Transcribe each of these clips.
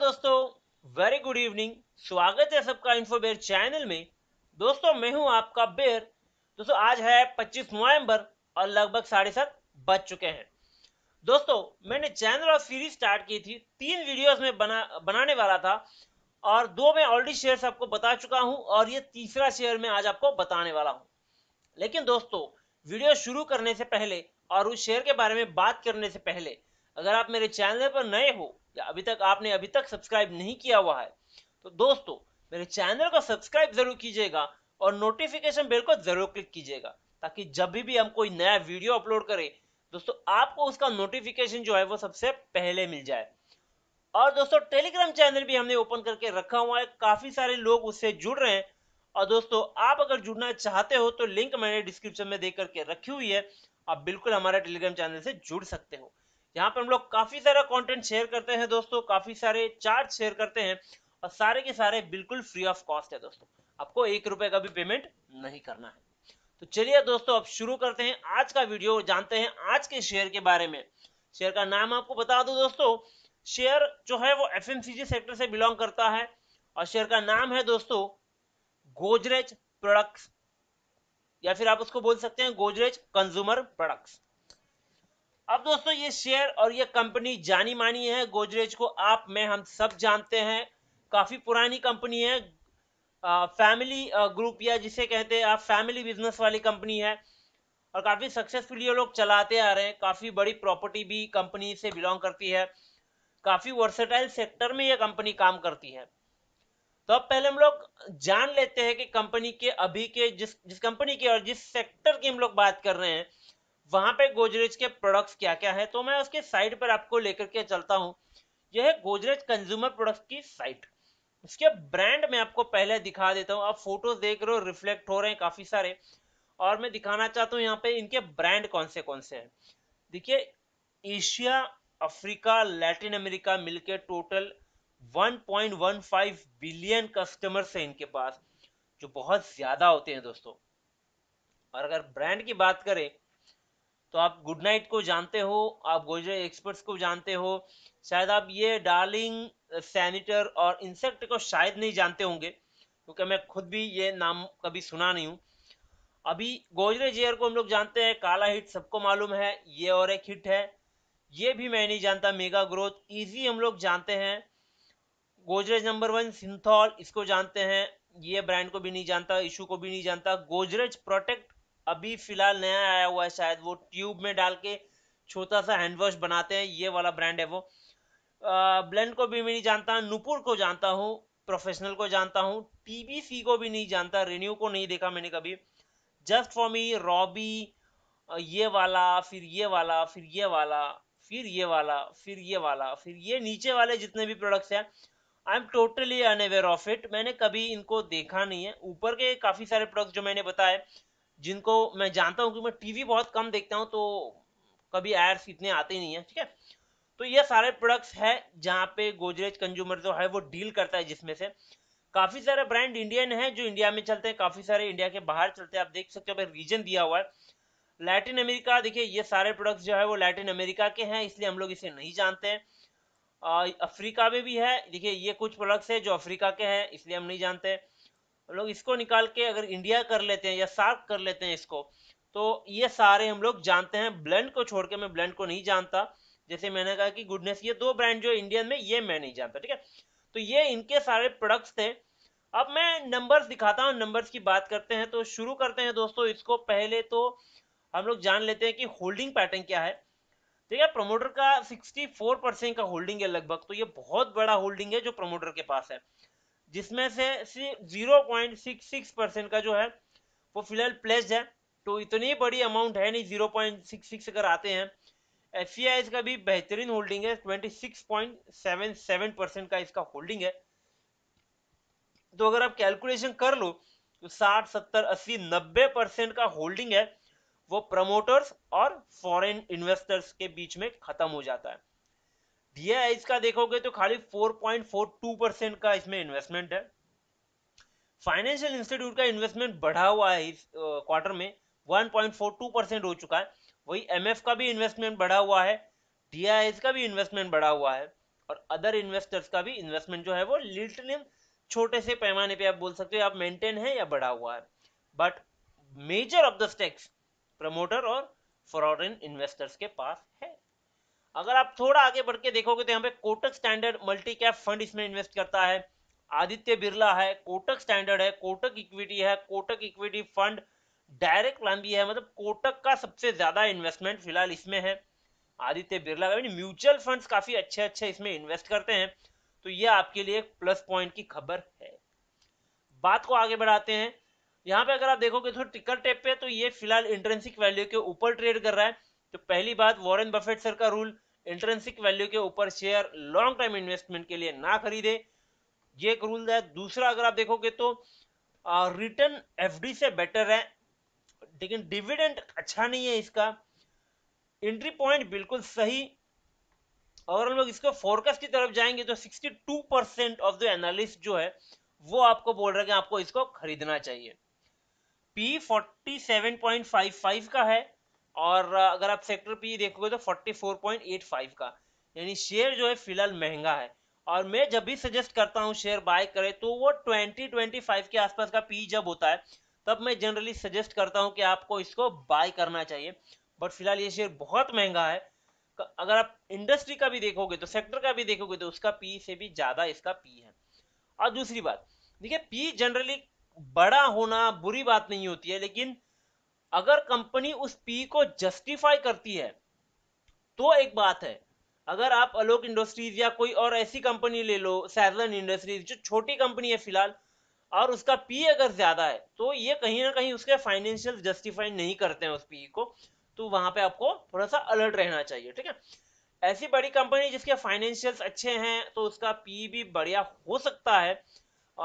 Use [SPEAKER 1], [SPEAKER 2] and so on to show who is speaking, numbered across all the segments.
[SPEAKER 1] दोस्तों very good evening स्वागत है सबका इन्फो इन्फोबेयर चैनल में दोस्तों मैं हूं आपका बेर दोस्तों आज है 25 नवंबर और लगभग साढ़े सात बज चुके हैं दोस्तों मैंने चैनल और सीरीज स्टार्ट की थी तीन वीडियोस में बना बनाने वाला था और दो मैं ऑलरेडी शेयर आपको बता चुका हूँ और ये तीसरा शेयर मैं आज आपको बताने वाला हूँ लेकिन दोस्तों वीडियो शुरू करने से पहले और उस शेयर के बारे में बात करने से पहले अगर आप मेरे चैनल पर नए हो या अभी तक आपने अभी तक सब्सक्राइब नहीं किया हुआ है तो दोस्तों मेरे चैनल को सब्सक्राइब जरूर कीजिएगा और नोटिफिकेशन बेल को जरूर क्लिक कीजिएगा ताकि जब भी, भी हम कोई नया वीडियो अपलोड करें दोस्तों आपको उसका नोटिफिकेशन जो है वो सबसे पहले मिल जाए और दोस्तों टेलीग्राम चैनल भी हमने ओपन करके रखा हुआ है काफी सारे लोग उससे जुड़ रहे हैं और दोस्तों आप अगर जुड़ना चाहते हो तो लिंक मैंने डिस्क्रिप्शन में दे करके रखी हुई है आप बिल्कुल हमारे टेलीग्राम चैनल से जुड़ सकते हो यहाँ पर हम लोग काफ़ी सारा कंटेंट शेयर करते हैं दोस्तों काफ़ी सारे चार्ट शेयर करते हैं और सारे के सारे बिल्कुल फ्री ऑफ कॉस्ट है दोस्तों आपको एक रुपए का भी पेमेंट नहीं करना है तो चलिए दोस्तों अब शुरू करते हैं आज का वीडियो जानते हैं आज के शेयर के बारे में शेयर का नाम आपको बता दो दोस्तों शेयर जो है वो एफ सेक्टर से बिलोंग करता है और शेयर का नाम है दोस्तों गोदरेज प्रोडक्ट्स या फिर आप उसको बोल सकते हैं गोदरेज कंज्यूमर प्रोडक्ट्स अब दोस्तों ये शेयर और ये कंपनी जानी मानी है गोदरेज को आप में हम सब जानते हैं काफ़ी पुरानी कंपनी है आ, फैमिली ग्रुप या जिसे कहते हैं आप फैमिली बिजनेस वाली कंपनी है और काफ़ी सक्सेसफुली ये लोग चलाते आ रहे हैं काफ़ी बड़ी प्रॉपर्टी भी कंपनी से बिलोंग करती है काफ़ी वर्सेटाइल सेक्टर में ये कंपनी काम करती है तो अब पहले हम लोग जान लेते हैं कि कंपनी के अभी के जिस जिस कंपनी के और जिस सेक्टर की हम लोग बात कर रहे हैं वहां पे गोदरेज के प्रोडक्ट्स क्या क्या है तो मैं उसके साइट पर आपको लेकर के चलता हूँ यह है गोदरेज कंज्यूमर प्रोडक्ट की साइट इसके ब्रांड में आपको पहले दिखा देता हूँ आप फोटोज देख रहे हो रिफ्लेक्ट हो रहे हैं काफी सारे और मैं दिखाना चाहता हूँ यहाँ पे इनके ब्रांड कौन से कौन से है देखिये एशिया अफ्रीका लैटिन अमेरिका मिलके टोटल 1.15 बिलियन कस्टमर्स हैं इनके पास जो बहुत ज्यादा होते हैं दोस्तों और अगर ब्रांड की बात करें तो आप गुड नाइट को जानते हो आप गोजरे एक्सपर्ट्स को जानते हो शायद आप ये डार्लिंग सैनिटर uh, और इंसेक्ट को शायद नहीं जानते होंगे क्योंकि मैं खुद भी ये नाम कभी सुना नहीं हूँ अभी गोजरे जेयर को हम लोग जानते हैं काला हिट सबको मालूम है ये और एक हिट है ये भी मैं नहीं जानता मेगा ग्रोथ इजी हम लोग जानते हैं गोजरेज नंबर वन सिंथॉल इसको जानते हैं ये ब्रांड को भी नहीं जानता इशू को भी नहीं जानता गोजरेज प्रोटेक्ट अभी फिलहाल नया आया हुआ है शायद वो ट्यूब में डाल के छोटा सा हैंड वॉश बनाते हैं ये वाला ब्रांड है वो ब्लेंड को भी मैं नहीं जानता नुपुर को जानता हूँ प्रोफेशनल को जानता हूँ टीबीसी को भी नहीं जानता रेन्यू को नहीं देखा मैंने कभी जस्ट फॉर मी रॉबी ये वाला फिर ये वाला फिर ये वाला फिर ये वाला फिर ये वाला फिर ये नीचे वाले जितने भी प्रोडक्ट्स हैं I am totally unaware of it मैंने कभी इनको देखा नहीं है ऊपर के काफ़ी सारे प्रोडक्ट जो मैंने बताए जिनको मैं जानता हूँ कि मैं टीवी बहुत कम देखता हूँ तो कभी एड्स इतने आते ही नहीं है ठीक है तो ये सारे प्रोडक्ट्स है जहाँ पे गोदरेज कंज्यूमर जो है वो डील करता है जिसमें से काफी सारे ब्रांड इंडियन है जो इंडिया में चलते हैं काफी सारे इंडिया के बाहर चलते हैं आप देख सकते हो रीजन दिया हुआ है लैटिन अमेरिका देखिए ये सारे प्रोडक्ट्स जो है वो लैटिन अमेरिका के हैं इसलिए हम लोग इसे नहीं जानते हैं अफ्रीका में भी है देखिए ये कुछ प्रोडक्ट्स है जो अफ्रीका के हैं इसलिए हम नहीं जानते हैं लोग इसको निकाल के अगर इंडिया कर लेते हैं या सार्क कर लेते हैं इसको तो ये सारे हम लोग जानते हैं ब्लेंड को छोड़ के मैं ब्लेंड को नहीं जानता जैसे मैंने कहा कि गुडनेस ये दो ब्रांड जो इंडियन में ये मैं नहीं जानता ठीक है तो ये इनके सारे प्रोडक्ट्स थे अब मैं नंबर्स दिखाता हूँ नंबर्स की बात करते हैं तो शुरू करते हैं दोस्तों इसको पहले तो हम लोग जान लेते हैं कि होल्डिंग पैटर्न क्या है ठीक है प्रमोटर का 64 परसेंट का होल्डिंग है लगभग तो ये बहुत बड़ा होल्डिंग है जो प्रमोटर के पास है जिसमें से सिर्फ zero point six six percent का जो है वो फिलहाल प्लेस्ड है तो इतनी बड़ी अमाउंट है नहीं जीरो पॉइंट सिक्स सिक्स अगर आते हैं एफ e का भी बेहतरीन होल्डिंग है twenty six point seven seven percent का इसका होल्डिंग है तो अगर आप कैलकुलेशन कर लो तो साठ सत्तर अस्सी नब्बे परसेंट का होल्डिंग है वो प्रमोटर्स और फॉरेन इन्वेस्टर्स के बीच में खत्म हो जाता है दिया है इसका देखोगे तो खाली 4.42 परसेंट का इसमें इन्वेस्टमेंट है फाइनेंशियल इंस्टीट्यूट का इन्वेस्टमेंट बढ़ा हुआ है इस क्वार्टर में 1.42 परसेंट हो चुका है वही एमएफ का भी इन्वेस्टमेंट बढ़ा हुआ है डी का भी इन्वेस्टमेंट बढ़ा हुआ है और अदर इन्वेस्टर्स का भी इन्वेस्टमेंट जो है वो लिटल छोटे से पैमाने पे आप बोल सकते हो आप मेंटेन है या बढ़ा हुआ है but major of the stakes promoter और फॉरन इन्वेस्टर्स के पास है अगर आप थोड़ा आगे बढ़ के देखोगे तो यहाँ पे Kotak standard multi cap fund इसमें इन्वेस्ट करता है आदित्य बिरला है कोटक स्टैंडर्ड है कोटक इक्विटी है कोटक इक्विटी फंड डायरेक्ट लांबी है मतलब कोटक का सबसे ज्यादा इन्वेस्टमेंट फिलहाल इसमें है आदित्य बिरला का म्यूचुअल फंड काफी अच्छे अच्छे इसमें इन्वेस्ट करते हैं तो ये आपके लिए एक प्लस पॉइंट की खबर है बात को आगे बढ़ाते हैं यहाँ पे अगर आप देखोगे थोड़ा टिकर टेप पे तो ये फिलहाल इंट्रेंसिक वैल्यू के ऊपर ट्रेड कर रहा है तो पहली बात वॉरेन बफेट सर का रूल इंटरसिक वैल्यू के ऊपर शेयर लॉन्ग टाइम इन्वेस्टमेंट के लिए ना खरीदे ये एक रूल है दूसरा अगर आप देखोगे तो रिटर्न एफडी से बेटर है लेकिन डिविडेंड अच्छा नहीं है इसका एंट्री पॉइंट बिल्कुल सही अगर हम लोग इसको फोरकास्ट की तरफ जाएंगे तो 62 परसेंट ऑफ द एनालिस्ट जो है वो आपको बोल रहे हैं आपको इसको खरीदना चाहिए पी 47.55 का है और अगर आप सेक्टर पी देखोगे तो 44.85 का यानी शेयर जो है फिलहाल महंगा है और मैं जब भी सजेस्ट करता हूँ शेयर बाय करें तो वो 20 25 के आसपास का पी जब होता है तब मैं जनरली सजेस्ट करता हूँ कि आपको इसको बाय करना चाहिए बट फिलहाल ये शेयर बहुत महंगा है अगर आप इंडस्ट्री का भी देखोगे तो सेक्टर का भी देखोगे तो उसका पी से भी ज़्यादा इसका पी है और दूसरी बात देखिए पी जनरली बड़ा होना बुरी बात नहीं होती है लेकिन अगर कंपनी उस पी को जस्टिफाई करती है तो एक बात है अगर आप अलोक इंडस्ट्रीज या कोई और ऐसी कंपनी ले लो सैजन इंडस्ट्रीज जो छोटी कंपनी है फिलहाल और उसका पी अगर ज्यादा है तो ये कहीं ना कहीं उसके फाइनेंशियल जस्टिफाई नहीं करते हैं उस पी को तो वहां पे आपको थोड़ा सा अलर्ट रहना चाहिए ठीक है ऐसी बड़ी कंपनी जिसके फाइनेंशियल्स अच्छे हैं तो उसका पी भी बढ़िया हो सकता है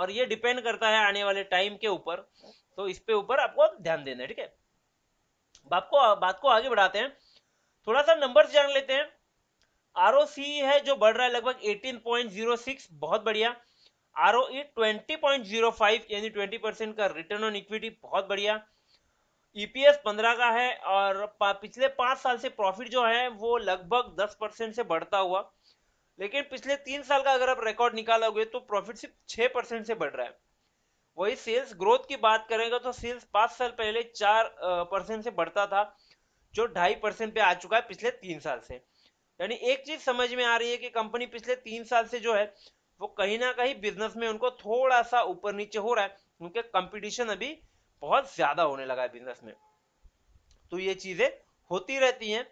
[SPEAKER 1] और ये डिपेंड करता है आने वाले टाइम के ऊपर तो इस पे ऊपर आपको ध्यान देना है ठीक है बात को बात को आगे बढ़ाते हैं थोड़ा सा नंबर्स जान लेते हैं आर है जो बढ़ रहा है लगभग 18.06 बहुत बढ़िया आर ओ e यानी 20 परसेंट का रिटर्न ऑन इक्विटी बहुत बढ़िया ईपीएस e 15 का है और पिछले पांच साल से प्रॉफिट जो है वो लगभग 10 परसेंट से बढ़ता हुआ लेकिन पिछले तीन साल का अगर आप रिकॉर्ड निकालोगे तो प्रॉफिट सिर्फ छह से बढ़ रहा है वही सेल्स ग्रोथ की बात करेंगे तो सेल्स पांच साल पहले चार परसेंट से बढ़ता था जो ढाई परसेंट पे आ चुका है पिछले तीन साल से यानी एक चीज समझ में आ रही है कि कंपनी पिछले तीन साल से जो है वो कहीं ना कहीं बिजनेस में उनको थोड़ा सा ऊपर नीचे हो रहा है उनके कंपटीशन अभी बहुत ज्यादा होने लगा है बिजनेस में तो ये चीजें होती रहती हैं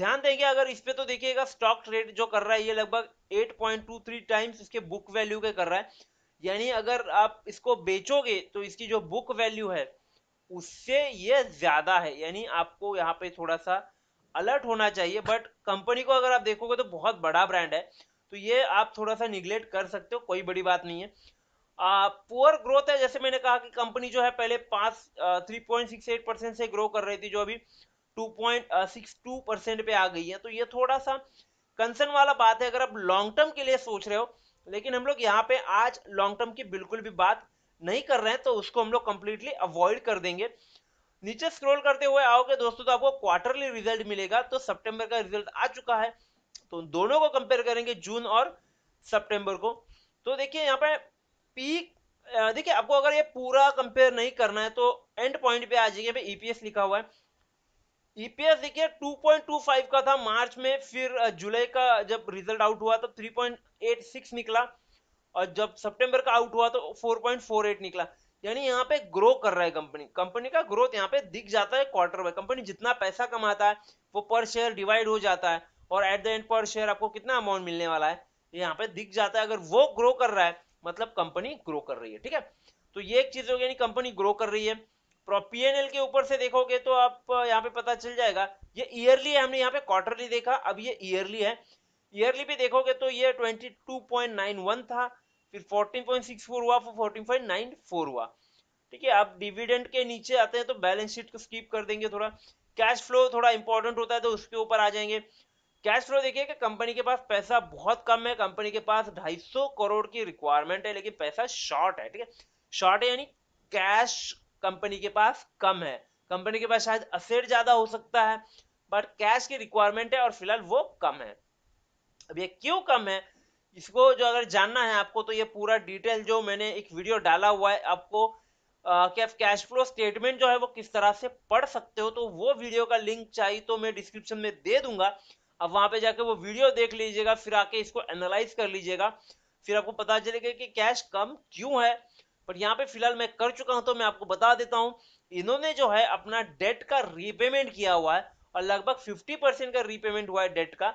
[SPEAKER 1] ध्यान देंगे अगर इस पे तो देखिएगा स्टॉक ट्रेड जो कर रहा है ये लगभग 8.23 टाइम्स इसके बुक वैल्यू के कर रहा है यानी अगर आप इसको बेचोगे तो इसकी जो बुक वैल्यू है उससे ये ज़्यादा है यानी आपको यहाँ पे थोड़ा सा अलर्ट होना चाहिए बट कंपनी को अगर आप देखोगे तो बहुत बड़ा ब्रांड है तो ये आप थोड़ा सा निग्लेक्ट कर सकते हो कोई बड़ी बात नहीं है पुअर ग्रोथ है जैसे मैंने कहा कि कंपनी जो है पहले पांच three point six eight percent से ग्रो कर रही थी जो अभी two point six two percent पे आ गई है तो ये थोड़ा सा कंसर्न वाला बात है अगर आप लॉन्ग टर्म के लिए सोच रहे हो लेकिन हम लोग यहाँ पे आज लॉन्ग टर्म की बिल्कुल भी बात नहीं कर रहे हैं तो उसको हम लोग कंप्लीटली अवॉइड कर देंगे नीचे स्क्रॉल करते हुए आओगे दोस्तों तो आपको क्वार्टरली रिजल्ट मिलेगा तो सितंबर का रिजल्ट आ चुका है तो दोनों को कंपेयर करेंगे जून और सितंबर को तो देखिए यहाँ पे पीक देखिए आपको अगर ये पूरा कंपेयर नहीं करना है तो एंड पॉइंट पे आ जाइए ईपीएस e लिखा हुआ है ईपीएस e देखिए 2.25 का था मार्च में फिर जुलाई का जब रिजल्ट आउट हुआ तो 3.86 निकला और जब सितंबर का आउट हुआ तो 4.48 निकला यानी यहाँ पे ग्रो कर रहा है कंपनी कंपनी का ग्रोथ यहाँ पे दिख जाता है क्वार्टर बाय कंपनी जितना पैसा कमाता है वो पर शेयर डिवाइड हो जाता है और एट द एंड पर शेयर आपको कितना अमाउंट मिलने वाला है यहाँ पे दिख जाता है अगर वो ग्रो कर रहा है मतलब कंपनी ग्रो कर रही है ठीक है तो ये एक चीज हो गई कंपनी ग्रो कर रही है एल के ऊपर से देखोगे तो आप यहाँ पे पता चल जाएगा ये ईयरली है हमने यहाँ पे क्वार्टरली देखा अब ये ईयरली है ईयरली पे देखोगे तो ये 22.91 था फिर 14.64 हुआ फिर 14.94 हुआ ठीक है आप डिविडेंड के नीचे आते हैं तो बैलेंस शीट को स्कीप कर देंगे थोड़ा कैश फ्लो थोड़ा इंपॉर्टेंट होता है तो उसके ऊपर आ जाएंगे कैश फ्लो देखिए कि कंपनी के पास पैसा बहुत कम है कंपनी के पास 250 करोड़ की रिक्वायरमेंट है लेकिन पैसा शॉर्ट है ठीक है शॉर्ट है यानी कैश कंपनी के पास कम है कंपनी के पास शायद असेट ज्यादा हो सकता है बट कैश की रिक्वायरमेंट है और फिलहाल वो कम है अब ये क्यों कम है इसको जो अगर जानना है आपको तो ये पूरा डिटेल जो मैंने एक वीडियो डाला हुआ है आपको कि आप कैश फ्लो स्टेटमेंट जो है वो किस तरह से पढ़ सकते हो तो वो वीडियो का लिंक चाहिए तो मैं डिस्क्रिप्शन में दे दूंगा अब वहां पे जाके वो वीडियो देख लीजिएगा फिर आके इसको एनालाइज कर लीजिएगा फिर आपको पता चलेगा कि कैश कम क्यों है बट यहाँ पे फिलहाल मैं कर चुका हूं तो मैं आपको बता देता हूँ इन्होंने जो है अपना डेट का रीपेमेंट किया हुआ है और लगभग फिफ्टी परसेंट का रीपेमेंट हुआ है डेट का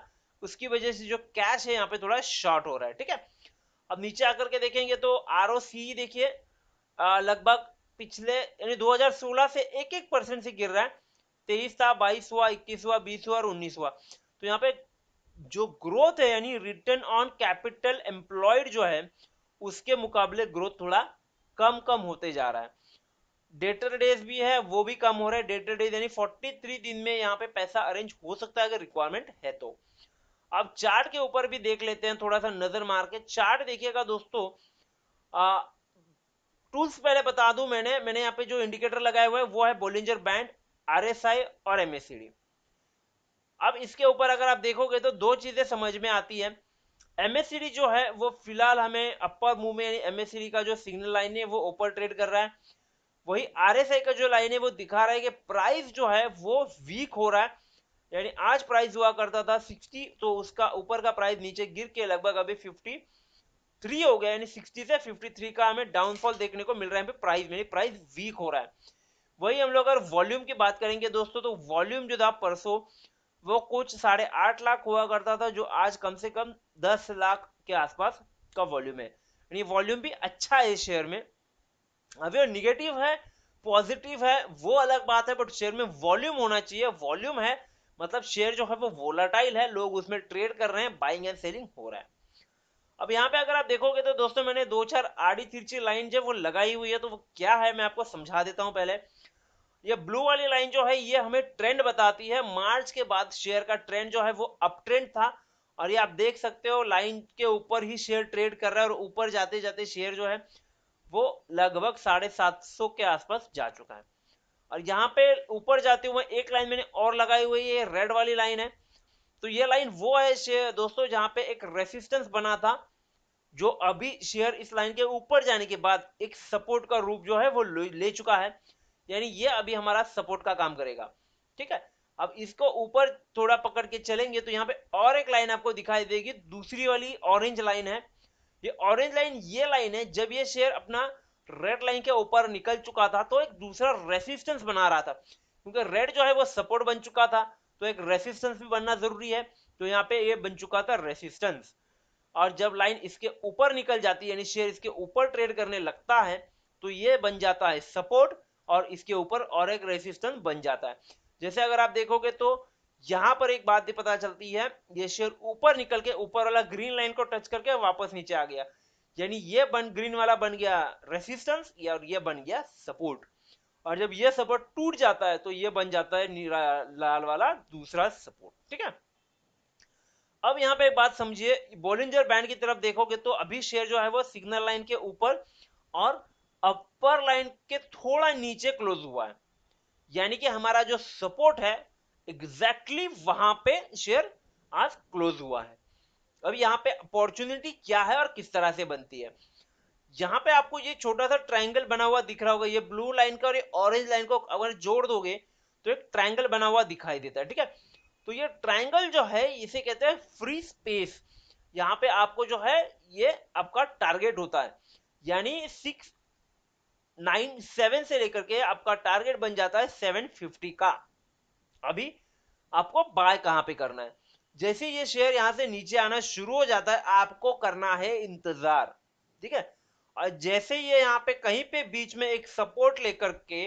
[SPEAKER 1] उसकी वजह से जो कैश है यहाँ पे थोड़ा शॉर्ट हो रहा है ठीक है अब नीचे आकर के देखेंगे तो आर देखिए लगभग पिछले यानी 2016 से एक एक परसेंट से गिर रहा है तेईस था बाईस हुआ इक्कीस हुआ बीस हुआ और उन्नीस हुआ तो यहाँ पे जो ग्रोथ है यानी रिटर्न ऑन कैपिटल एम्प्लॉयड जो है उसके मुकाबले ग्रोथ थोड़ा कम कम होते जा रहा है डेटर डेज भी है वो भी कम हो रहा है डेटर डेज यानी 43 दिन में यहाँ पे पैसा अरेंज हो सकता है अगर रिक्वायरमेंट है तो अब चार्ट के ऊपर भी देख लेते हैं थोड़ा सा नजर मार के चार्ट देखिएगा दोस्तों आ, टूल्स पहले बता दू मैंने मैंने यहाँ पे जो इंडिकेटर लगाए हुए हैं वो है बोलिंजर बैंड आर और एमएससीडी अब इसके ऊपर अगर आप देखोगे तो दो चीजें समझ में आती है एमएससीडी जो है वो फिलहाल हमें अपर मूव में एमएससीडी का जो सिग्नल लाइन है वो ओपर ट्रेड कर रहा है वही आरएसआई का जो लाइन है वो दिखा रहा है कि प्राइस जो है वो वीक हो रहा है यानी आज प्राइस हुआ करता था 60 तो उसका ऊपर का प्राइस नीचे गिर के लगभग अभी 53 हो गया यानी 60 से 53 का हमें डाउनफॉल देखने को मिल रहा है प्राइस में प्राइस वीक हो रहा है वही हम लोग अगर वॉल्यूम की बात करेंगे दोस्तों तो वॉल्यूम जो था परसों वो कुछ साढ़े आठ लाख हुआ करता था जो आज कम से कम दस लाख के आसपास का वॉल्यूम है यानी वॉल्यूम भी अच्छा है इस शेयर में अभी निगेटिव है पॉजिटिव है वो अलग बात है बट शेयर में वॉल्यूम होना चाहिए वॉल्यूम है मतलब शेयर जो है वो वोलाटाइल है लोग उसमें ट्रेड कर रहे हैं बाइंग एंड सेलिंग हो रहा है अब यहाँ पे अगर आप देखोगे तो दोस्तों मैंने दो चार आड़ी तिरछी लाइन जब वो लगाई हुई है तो वो क्या है मैं आपको समझा देता हूँ पहले ये ब्लू वाली लाइन जो है ये हमें ट्रेंड बताती है मार्च के बाद शेयर का ट्रेंड जो है वो अप ट्रेंड था और ये आप देख सकते हो लाइन के ऊपर ही शेयर ट्रेड कर रहा है और ऊपर जाते जाते शेयर जो है वो लगभग साढ़े सात सौ के आसपास जा चुका है और यहाँ पे ऊपर जाते हुए एक लाइन मैंने और लगाई हुई है रेड वाली लाइन है तो ये लाइन वो है शेयर दोस्तों जहाँ पे एक रेसिस्टेंस बना था जो अभी शेयर इस लाइन के ऊपर जाने के बाद एक सपोर्ट का रूप जो है वो ले चुका है यानी ये अभी हमारा सपोर्ट का काम करेगा ठीक है अब इसको ऊपर थोड़ा पकड़ के चलेंगे तो यहाँ पे और एक लाइन आपको दिखाई देगी दूसरी वाली ऑरेंज लाइन है ये ऑरेंज लाइन ये लाइन है जब ये शेयर अपना रेड लाइन के ऊपर निकल चुका था तो एक दूसरा रेसिस्टेंस बना रहा था क्योंकि रेड जो है वो सपोर्ट बन चुका था तो एक रेसिस्टेंस भी बनना जरूरी है तो यहाँ पे ये बन चुका था रेसिस्टेंस और जब लाइन इसके ऊपर निकल जाती है यानी शेयर इसके ऊपर ट्रेड करने लगता है तो ये बन जाता है सपोर्ट और इसके ऊपर और एक रेसिस्टेंस बन जाता है जैसे अगर आप देखोगे तो यहां पर एक बात भी पता चलती है ये शेयर ऊपर निकल के ऊपर वाला ग्रीन लाइन को टच करके वापस नीचे आ गया यानी ये बन ग्रीन वाला बन गया रेसिस्टेंस और ये बन गया सपोर्ट और जब ये सपोर्ट टूट जाता है तो ये बन जाता है लाल वाला दूसरा सपोर्ट ठीक है अब यहाँ पे एक बात समझिए बोलिंजर बैंड की तरफ देखोगे तो अभी शेयर जो है वो सिग्नल लाइन के ऊपर और अपर लाइन के थोड़ा नीचे क्लोज हुआ है यानी कि हमारा जो सपोर्ट है एग्जैक्टली exactly वहां पे शेयर आज क्लोज हुआ है अब यहाँ पे अपॉर्चुनिटी क्या है और किस तरह से बनती है यहाँ पे आपको ये छोटा सा ट्रायंगल बना हुआ दिख रहा होगा ये ब्लू लाइन का और ये ऑरेंज लाइन को अगर जोड़ दोगे तो एक ट्रायंगल बना हुआ दिखाई देता है ठीक है तो ये ट्रायंगल जो है इसे कहते हैं फ्री स्पेस यहाँ पे आपको जो है ये आपका टारगेट होता है यानी सिक्स नाइन सेवन से लेकर के आपका टारगेट बन जाता है सेवन फिफ्टी का अभी आपको बाय कहां पे करना है जैसे ये शेयर यहां से नीचे आना शुरू हो जाता है आपको करना है इंतजार ठीक है और जैसे ये यहाँ पे कहीं पे बीच में एक सपोर्ट लेकर के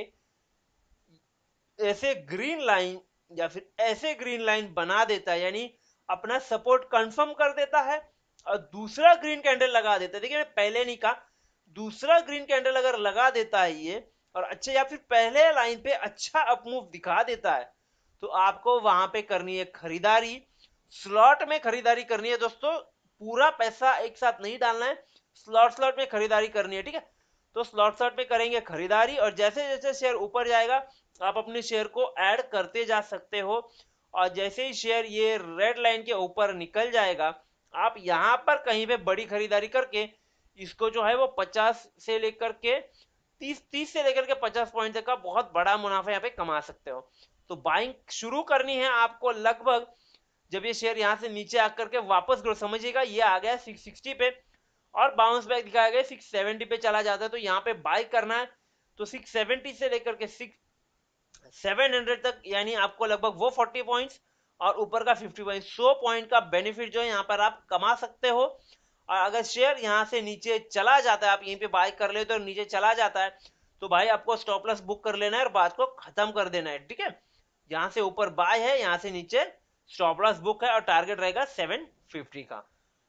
[SPEAKER 1] ऐसे ग्रीन लाइन या फिर ऐसे ग्रीन लाइन बना देता है यानी अपना सपोर्ट कंफर्म कर देता है और दूसरा ग्रीन कैंडल लगा देता है देखिए पहले नहीं कहा दूसरा ग्रीन कैंडल अगर लगा देता है ये और अच्छा या फिर पहले लाइन पे अच्छा अपमूव दिखा देता है तो आपको वहां पे करनी है खरीदारी स्लॉट में खरीदारी करनी है दोस्तों पूरा पैसा एक साथ नहीं डालना है स्लॉट स्लॉट में खरीदारी करनी है ठीक है तो स्लॉट स्लॉट में करेंगे खरीदारी और जैसे जैसे शेयर ऊपर जाएगा आप अपने शेयर को ऐड करते जा सकते हो और जैसे ही शेयर ये रेड लाइन के ऊपर निकल जाएगा आप यहां पर कहीं पे बड़ी खरीदारी करके इसको जो है वो 50 से लेकर के 30 30 से लेकर के 50 पॉइंट तक का बहुत बड़ा मुनाफा यहाँ पे कमा सकते हो तो बाइंग शुरू करनी है आपको लगभग जब ये शेयर यहाँ से नीचे आकर के वापस ग्रोथ समझिएगा ये आ गया सिक्स सिक्सटी पे और बाउंस बैक दिखाया गया सिक्स सेवेंटी पे चला जाता है तो यहाँ पे बाइक करना है तो सिक्स सेवेंटी से लेकर के सिक्स सेवन हंड्रेड तक यानी आपको लगभग वो फोर्टी पॉइंट्स और ऊपर का फिफ्टी पॉइंट सौ पॉइंट का बेनिफिट जो है यहाँ पर आप कमा सकते हो और अगर शेयर यहाँ से नीचे चला जाता है आप यहीं पे बाय कर लेते हो नीचे चला जाता है तो भाई आपको स्टॉप लॉस बुक कर लेना है और बात को खत्म कर देना है ठीक है यहाँ से ऊपर बाय है यहाँ से नीचे स्टॉप लॉस बुक है और टारगेट रहेगा सेवन फिफ्टी का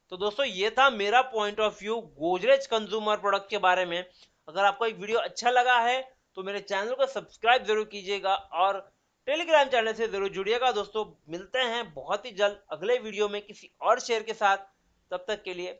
[SPEAKER 1] तो दोस्तों ये था मेरा point of view Godrej consumer product के बारे में अगर आपको एक वीडियो अच्छा लगा है तो मेरे चैनल को सब्सक्राइब जरूर कीजिएगा और टेलीग्राम चैनल से जरूर जुड़िएगा दोस्तों मिलते हैं बहुत ही जल्द अगले वीडियो में किसी और शेयर के साथ तब तक के लिए